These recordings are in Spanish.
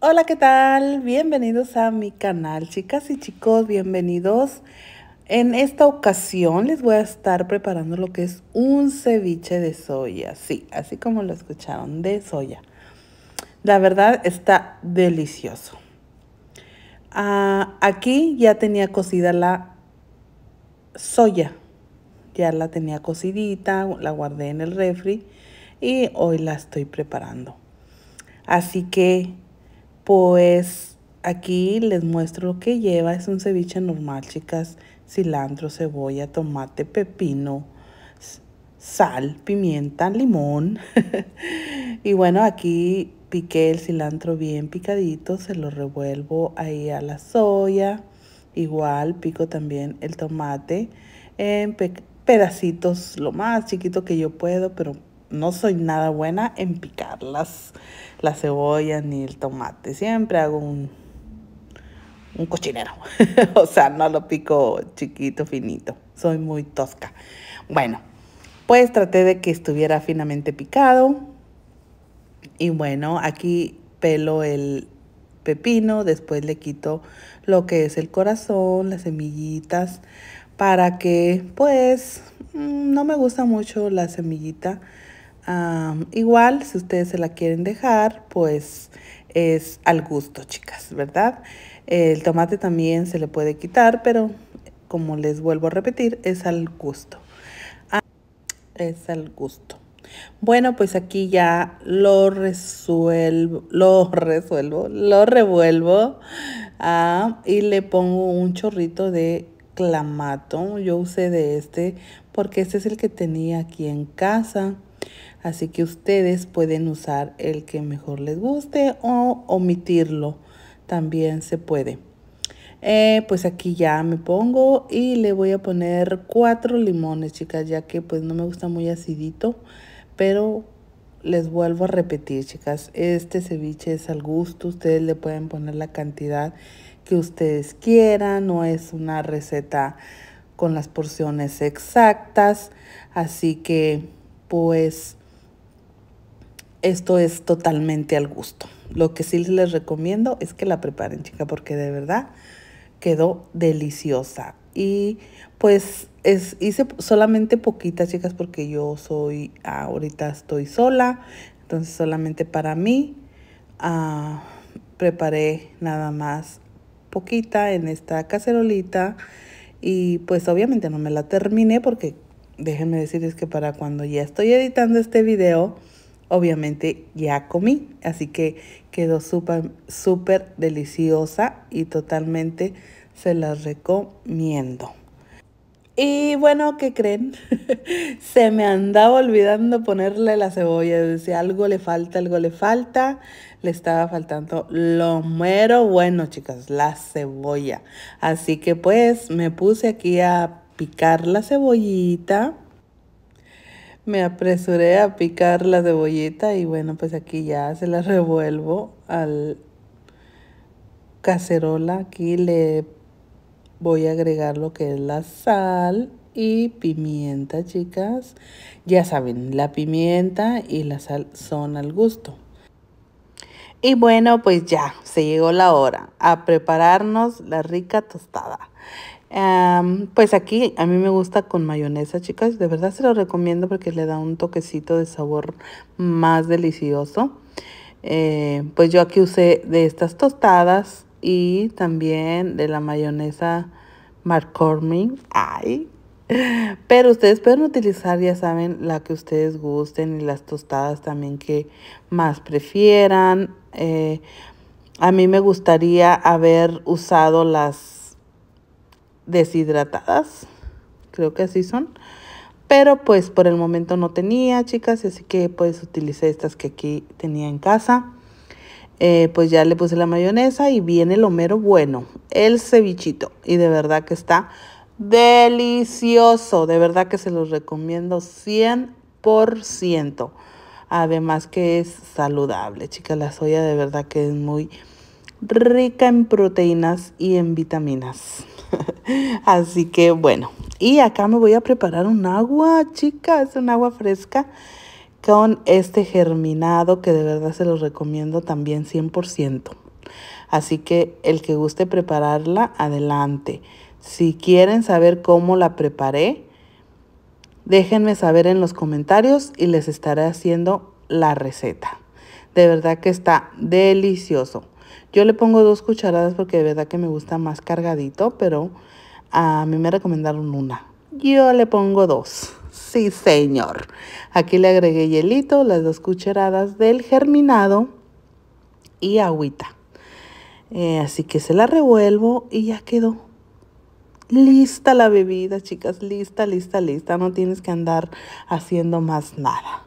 Hola, ¿qué tal? Bienvenidos a mi canal, chicas y chicos, bienvenidos. En esta ocasión les voy a estar preparando lo que es un ceviche de soya. Sí, así como lo escucharon, de soya. La verdad está delicioso. Ah, aquí ya tenía cocida la soya. Ya la tenía cocidita, la guardé en el refri y hoy la estoy preparando. Así que pues aquí les muestro lo que lleva. Es un ceviche normal, chicas. Cilantro, cebolla, tomate, pepino, sal, pimienta, limón. y bueno, aquí piqué el cilantro bien picadito, se lo revuelvo ahí a la soya. Igual pico también el tomate en pedacitos, lo más chiquito que yo puedo, pero no soy nada buena en picar las, las cebollas ni el tomate. Siempre hago un, un cochinero. o sea, no lo pico chiquito, finito. Soy muy tosca. Bueno, pues traté de que estuviera finamente picado. Y bueno, aquí pelo el pepino, después le quito lo que es el corazón, las semillitas, para que pues mm, no me gusta mucho la semillita igual, si ustedes se la quieren dejar, pues es al gusto, chicas, ¿verdad? El tomate también se le puede quitar, pero como les vuelvo a repetir, es al gusto. Ah, es al gusto. Bueno, pues aquí ya lo resuelvo, lo resuelvo, lo revuelvo ah, y le pongo un chorrito de clamato. Yo usé de este porque este es el que tenía aquí en casa. Así que ustedes pueden usar el que mejor les guste o omitirlo. También se puede. Eh, pues aquí ya me pongo y le voy a poner cuatro limones, chicas, ya que pues no me gusta muy acidito. Pero les vuelvo a repetir, chicas, este ceviche es al gusto. Ustedes le pueden poner la cantidad que ustedes quieran. No es una receta con las porciones exactas. Así que pues esto es totalmente al gusto. Lo que sí les recomiendo es que la preparen, chica, porque de verdad quedó deliciosa. Y pues es, hice solamente poquitas, chicas, porque yo soy, ahorita estoy sola, entonces solamente para mí ah, preparé nada más poquita en esta cacerolita. Y pues obviamente no me la terminé porque déjenme decirles que para cuando ya estoy editando este video, obviamente ya comí, así que quedó súper, súper deliciosa y totalmente se las recomiendo. Y bueno, ¿qué creen? se me andaba olvidando ponerle la cebolla. Decía, algo le falta, algo le falta. Le estaba faltando lo mero bueno, chicas, la cebolla. Así que pues me puse aquí a picar la cebollita. Me apresuré a picar la cebollita y bueno, pues aquí ya se la revuelvo al cacerola. Aquí le voy a agregar lo que es la sal y pimienta, chicas. Ya saben, la pimienta y la sal son al gusto. Y bueno, pues ya, se llegó la hora a prepararnos la rica tostada pues aquí a mí me gusta con mayonesa, chicas. De verdad se lo recomiendo porque le da un toquecito de sabor más delicioso. Eh, pues yo aquí usé de estas tostadas y también de la mayonesa McCormick. ¡Ay! Pero ustedes pueden utilizar, ya saben, la que ustedes gusten y las tostadas también que más prefieran. Eh, a mí me gustaría haber usado las deshidratadas, creo que así son. Pero pues por el momento no tenía, chicas, así que pues utilicé estas que aquí tenía en casa. Eh, pues ya le puse la mayonesa y viene lo mero bueno, el cevichito. Y de verdad que está delicioso, de verdad que se los recomiendo 100%. Además que es saludable, chicas, la soya de verdad que es muy rica en proteínas y en vitaminas. Así que bueno, y acá me voy a preparar un agua, chicas, un agua fresca con este germinado que de verdad se los recomiendo también 100%. Así que el que guste prepararla, adelante. Si quieren saber cómo la preparé, déjenme saber en los comentarios y les estaré haciendo la receta. De verdad que está delicioso. Yo le pongo dos cucharadas porque de verdad que me gusta más cargadito, pero a mí me recomendaron una. Yo le pongo dos. Sí, señor. Aquí le agregué hielito, las dos cucharadas del germinado y agüita. Eh, así que se la revuelvo y ya quedó. Lista la bebida, chicas. Lista, lista, lista. No tienes que andar haciendo más nada.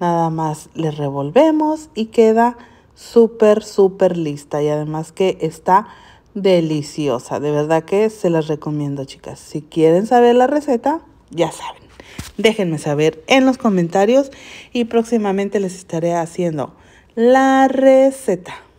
Nada más le revolvemos y queda súper, súper lista y además que está deliciosa. De verdad que se las recomiendo, chicas. Si quieren saber la receta, ya saben. Déjenme saber en los comentarios y próximamente les estaré haciendo la receta.